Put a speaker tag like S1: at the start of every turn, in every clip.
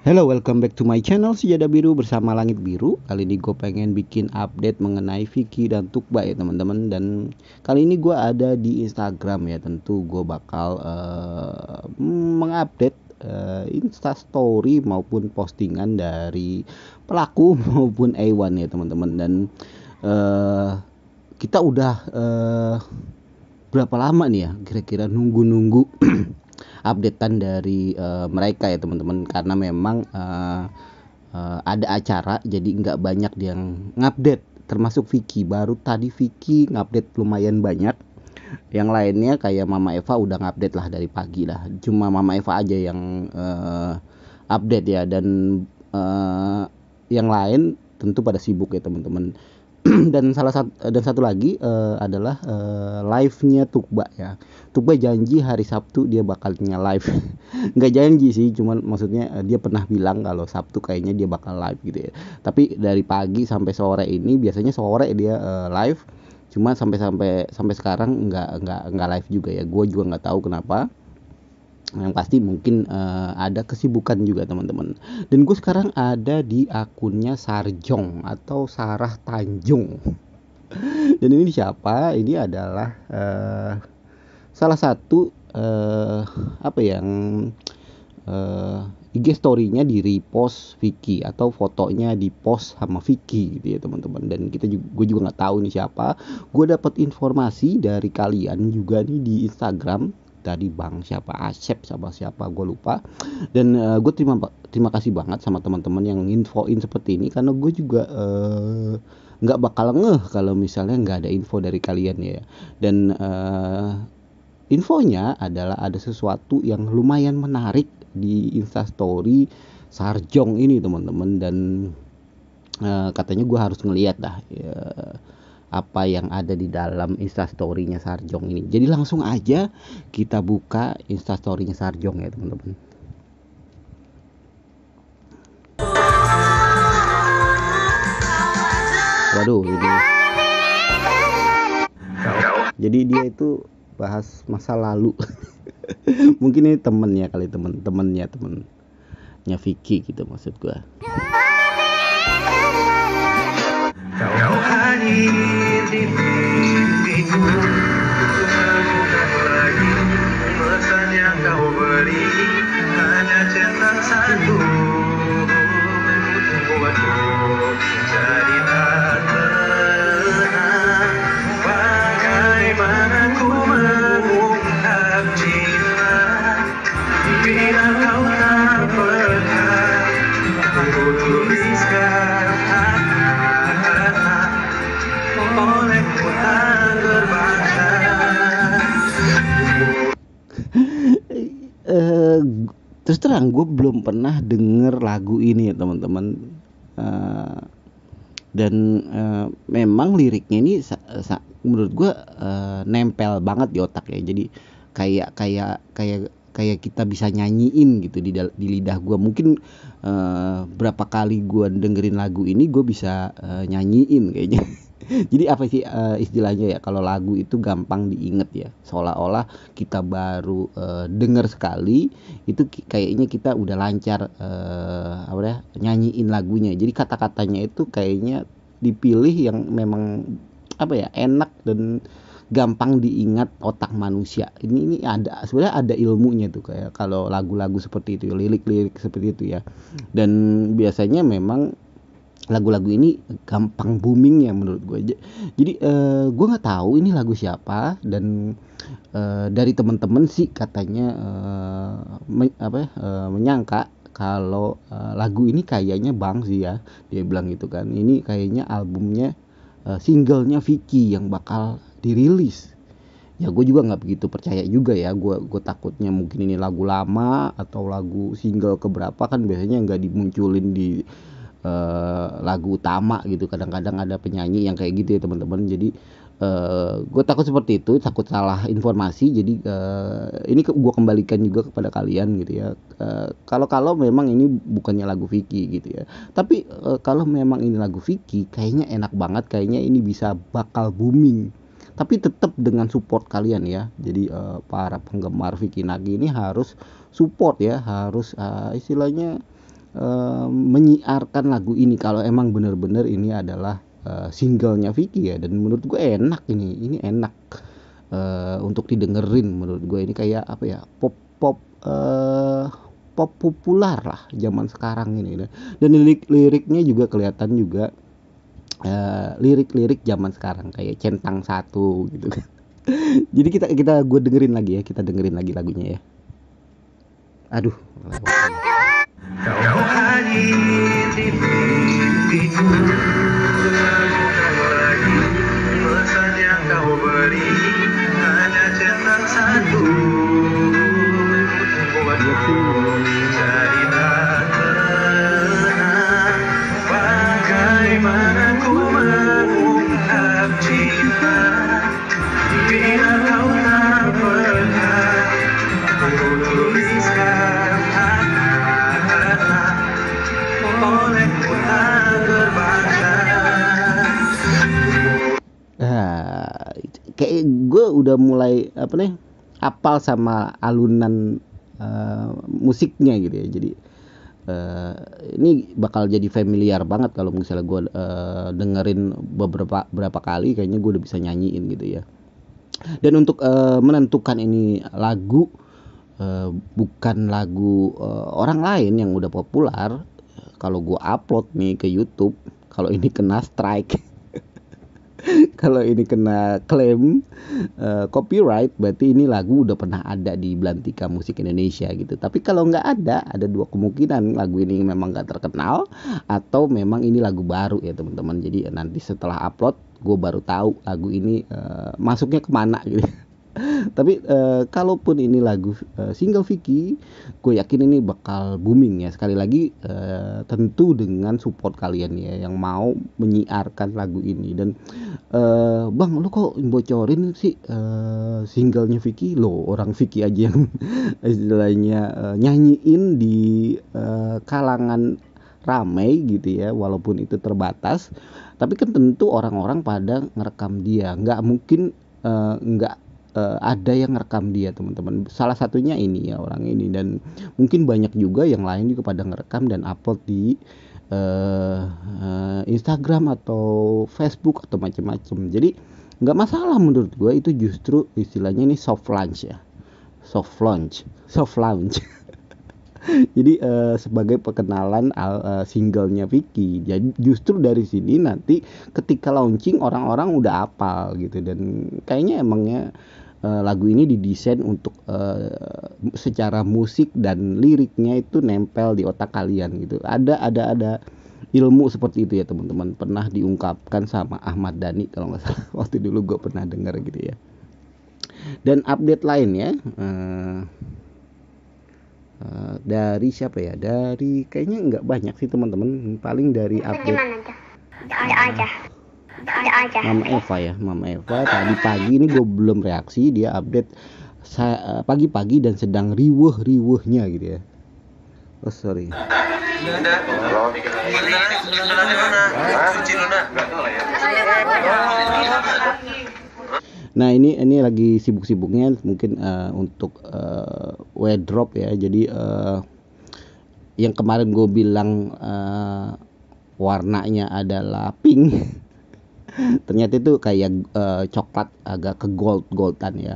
S1: Hello, welcome back to my channel Sejada Biru bersama Langit Biru. Kali ini gue pengen bikin update mengenai Vicky dan Tukba ya teman-teman. Dan kali ini gue ada di Instagram ya. Tentu gue bakal uh, mengupdate uh, Insta Story maupun postingan dari pelaku maupun A1 ya teman-teman. Dan uh, kita udah uh, berapa lama nih ya? Kira-kira nunggu-nunggu updatean dari uh, mereka ya teman-teman karena memang uh, uh, ada acara jadi nggak banyak yang ngupdate termasuk Vicky baru tadi Vicky ngupdate lumayan banyak yang lainnya kayak Mama Eva udah ngupdate lah dari pagi lah cuma Mama Eva aja yang uh, update ya dan uh, yang lain tentu pada sibuk ya teman-teman dan salah satu dan satu lagi uh, adalah uh, live-nya Tukba ya. Tukba janji hari Sabtu dia bakal bakalnya live. Nggak janji sih, cuman maksudnya uh, dia pernah bilang kalau Sabtu kayaknya dia bakal live gitu ya. Tapi dari pagi sampai sore ini biasanya sore dia uh, live. Cuma sampai sampai sampai sekarang nggak nggak nggak live juga ya. Gue juga nggak tahu kenapa yang pasti mungkin uh, ada kesibukan juga teman-teman dan gue sekarang ada di akunnya Sarjong atau Sarah Tanjung dan ini siapa ini adalah uh, salah satu uh, apa yang uh, IG story-nya di repost Vicky atau fotonya di post sama Vicky gitu ya teman-teman dan kita juga gue juga nggak tahu ini siapa gue dapat informasi dari kalian juga nih di Instagram tadi bang siapa Asep sama siapa gue lupa dan uh, eh, gue terima terima kasih banget sama teman-teman yang infoin seperti ini karena gue juga eh, nggak uh, bakal ngeh kalau misalnya nggak ada info dari kalian ya dan uh, infonya adalah ada sesuatu yang lumayan menarik di instastory Sarjong ini teman-teman dan uh, katanya gue harus ngeliat dah ya, apa yang ada di dalam instastorynya Sarjong ini jadi langsung aja kita buka instastorynya Sarjong ya teman-teman waduh ini jadi dia itu bahas masa lalu mungkin ini temennya kali temen temennya temennya Vicky gitu maksud gua Thank you. jarang gue belum pernah denger lagu ini ya teman-teman uh, dan uh, memang liriknya ini menurut gue uh, nempel banget di otak ya jadi kayak kayak kayak kayak kita bisa nyanyiin gitu di, di lidah gue mungkin uh, berapa kali gue dengerin lagu ini gue bisa uh, nyanyiin kayaknya Jadi apa sih uh, istilahnya ya kalau lagu itu gampang diinget ya. Seolah-olah kita baru uh, dengar sekali itu kayaknya kita udah lancar uh, apa ya nyanyiin lagunya. Jadi kata-katanya itu kayaknya dipilih yang memang apa ya enak dan gampang diingat otak manusia. Ini ini ada sebenarnya ada ilmunya tuh kayak kalau lagu-lagu seperti itu, lirik-lirik seperti itu ya. Dan biasanya memang lagu-lagu ini gampang booming ya menurut gue jadi uh, gue nggak tahu ini lagu siapa dan uh, dari temen-temen sih katanya uh, me apa uh, menyangka kalau uh, lagu ini kayaknya Bang sih ya dia bilang gitu kan ini kayaknya albumnya uh, singlenya Vicky yang bakal dirilis ya gue juga nggak begitu percaya juga ya gue gue takutnya mungkin ini lagu lama atau lagu single keberapa kan biasanya nggak dimunculin di uh, lagu utama gitu kadang-kadang ada penyanyi yang kayak gitu ya teman-teman jadi uh, eh, gue takut seperti itu takut salah informasi jadi uh, ini ke, gue kembalikan juga kepada kalian gitu ya kalau uh, kalau memang ini bukannya lagu Vicky gitu ya tapi uh, kalau memang ini lagu Vicky kayaknya enak banget kayaknya ini bisa bakal booming tapi tetap dengan support kalian ya jadi uh, para penggemar Vicky Nagi ini harus support ya harus uh, istilahnya e, menyiarkan lagu ini kalau emang benar-benar ini adalah e, singlenya Vicky ya dan menurut gue enak ini ini enak e, untuk didengerin menurut gue ini kayak apa ya pop pop e, pop populer lah zaman sekarang ini dan lirik-liriknya juga kelihatan juga lirik lirik-lirik zaman sekarang kayak centang satu gitu kan jadi kita kita gue dengerin lagi ya kita dengerin lagi lagunya ya aduh Kau hadir di mimpiku Bukan lagi pesan yang kau beri kayak gue udah mulai apa nih apal sama alunan uh, musiknya gitu ya jadi uh, ini bakal jadi familiar banget kalau misalnya gue uh, dengerin beberapa berapa kali kayaknya gue udah bisa nyanyiin gitu ya dan untuk uh, menentukan ini lagu uh, bukan lagu uh, orang lain yang udah populer kalau gue upload nih ke YouTube kalau ini kena strike kalau ini kena klaim uh, eh, copyright berarti ini lagu udah pernah ada di Belantika Musik Indonesia gitu. Tapi kalau nggak ada, ada dua kemungkinan lagu ini memang nggak terkenal atau memang ini lagu baru ya teman-teman. Jadi nanti setelah upload gue baru tahu lagu ini uh, masuknya kemana gitu. tapi uh, kalaupun ini lagu uh, single Vicky gue yakin ini bakal booming ya sekali lagi uh, tentu dengan support kalian ya yang mau menyiarkan lagu ini dan uh, bang lu kok bocorin sih uh, singlenya Vicky lo orang Vicky aja yang istilahnya uh, nyanyiin di uh, kalangan ramai gitu ya walaupun itu terbatas tapi kan tentu orang-orang pada ngerekam dia nggak mungkin nggak uh, ada yang ngerekam dia teman-teman salah satunya ini ya orang ini dan mungkin banyak juga yang lain juga pada ngerekam dan upload di uh, uh, Instagram atau Facebook atau macam-macam jadi nggak masalah menurut gue itu justru istilahnya ini soft launch ya soft launch soft launch jadi uh, sebagai perkenalan uh, singlenya Vicky jadi justru dari sini nanti ketika launching orang-orang udah apal gitu dan kayaknya emangnya uh, lagu ini didesain untuk uh, secara musik dan liriknya itu nempel di otak kalian gitu. Ada ada ada ilmu seperti itu ya teman-teman. Pernah diungkapkan sama Ahmad Dhani kalau nggak salah waktu dulu gue pernah dengar gitu ya. Dan update lain ya. Uh, eh, Uh, dari siapa ya? Dari kayaknya nggak banyak sih teman-teman. Paling dari update. aja. Mama Eva ya, Mama Eva tadi pagi ini gue belum reaksi dia update eh, pagi-pagi dan sedang riweh-riwehnya gitu ya. Oh sorry. Nah ini ini lagi sibuk-sibuknya mungkin uh, untuk uh, eh, wardrobe ya. Jadi uh, yang kemarin gue bilang uh, warnanya adalah pink ternyata itu kayak uh, coklat agak ke gold goldan ya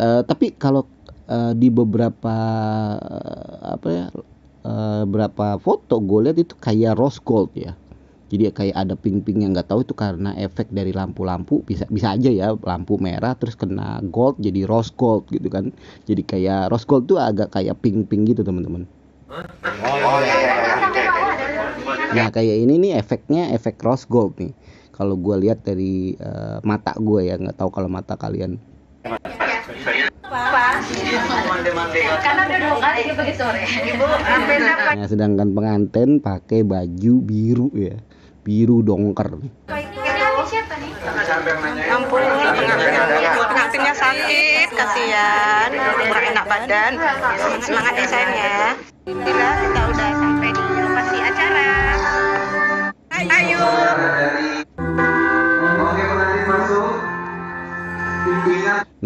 S1: uh, tapi kalau uh, di beberapa uh, apa ya uh, foto gue lihat itu kayak rose gold ya jadi kayak ada pink-pink yang nggak tahu itu karena efek dari lampu-lampu bisa bisa aja ya lampu merah terus kena gold jadi rose gold gitu kan jadi kayak rose gold tuh agak kayak pink-pink gitu teman-teman oh, iya, iya, iya. nah kayak ini nih efeknya efek rose gold nih kalau gue lihat dari uh, mata gue ya nggak tahu kalau mata kalian karena udah pagi sore nah, sedangkan pengantin pakai baju biru ya biru dongker ampun pengantinnya sakit kasihan kurang enak badan semangat desainnya ya. kita udah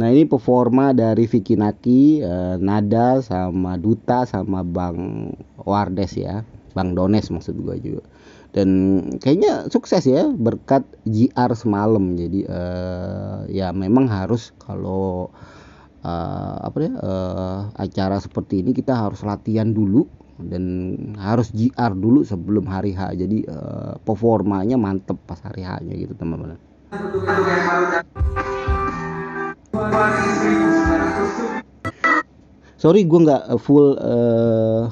S1: Nah ini performa dari Vicky Naki, eh, Nada sama Duta sama Bang Wardes ya, Bang Dones maksud gue juga. Dan kayaknya sukses ya berkat GR semalam. Jadi eh, ya memang harus kalau eh, apa ya eh, acara seperti ini kita harus latihan dulu dan harus GR dulu sebelum hari H. Jadi eh, performanya mantep pas hari H-nya gitu teman-teman. Sorry gue nggak eh, full uh,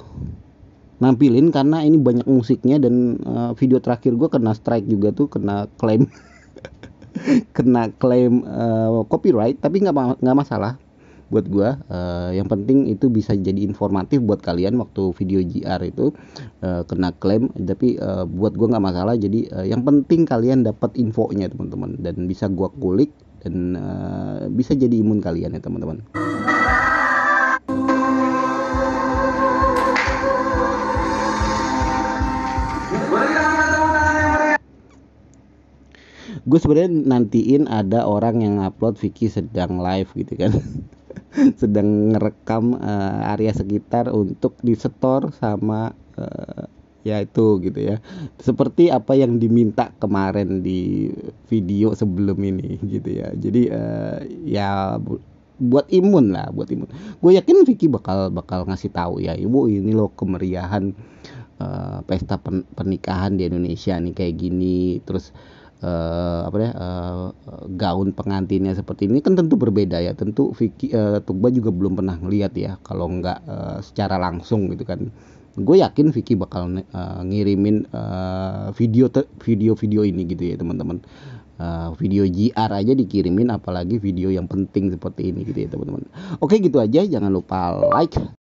S1: nampilin karena ini banyak musiknya dan uh, video terakhir gue kena strike juga tuh kena claim kena claim uh, copyright tapi nggak nggak masalah buat gue uh, yang penting itu bisa jadi informatif buat kalian waktu video GR itu uh, kena klaim tapi uh, buat gue nggak masalah jadi uh, yang penting kalian dapat infonya teman-teman dan bisa gue kulik dan uh, bisa jadi imun kalian ya teman-teman. Gue sebenarnya nantiin ada orang yang upload Vicky sedang live gitu kan. sedang ngerekam uh, area sekitar untuk disetor sama eh, ya itu gitu ya seperti apa yang diminta kemarin di video sebelum ini gitu ya jadi uh, ya bu buat imun lah buat imun gue yakin Vicky bakal bakal ngasih tahu ya ibu ini loh kemeriahan uh, pesta pen pernikahan di Indonesia nih kayak gini terus uh, apa ya uh, gaun pengantinnya seperti ini kan tentu berbeda ya tentu Vicky uh, Tugba juga belum pernah ngelihat ya kalau nggak uh, secara langsung gitu kan gue yakin Vicky bakal uh, ngirimin eh, video video-video ini gitu ya teman-teman uh, video GR aja dikirimin apalagi video yang penting seperti ini gitu ya teman-teman oke gitu aja jangan lupa like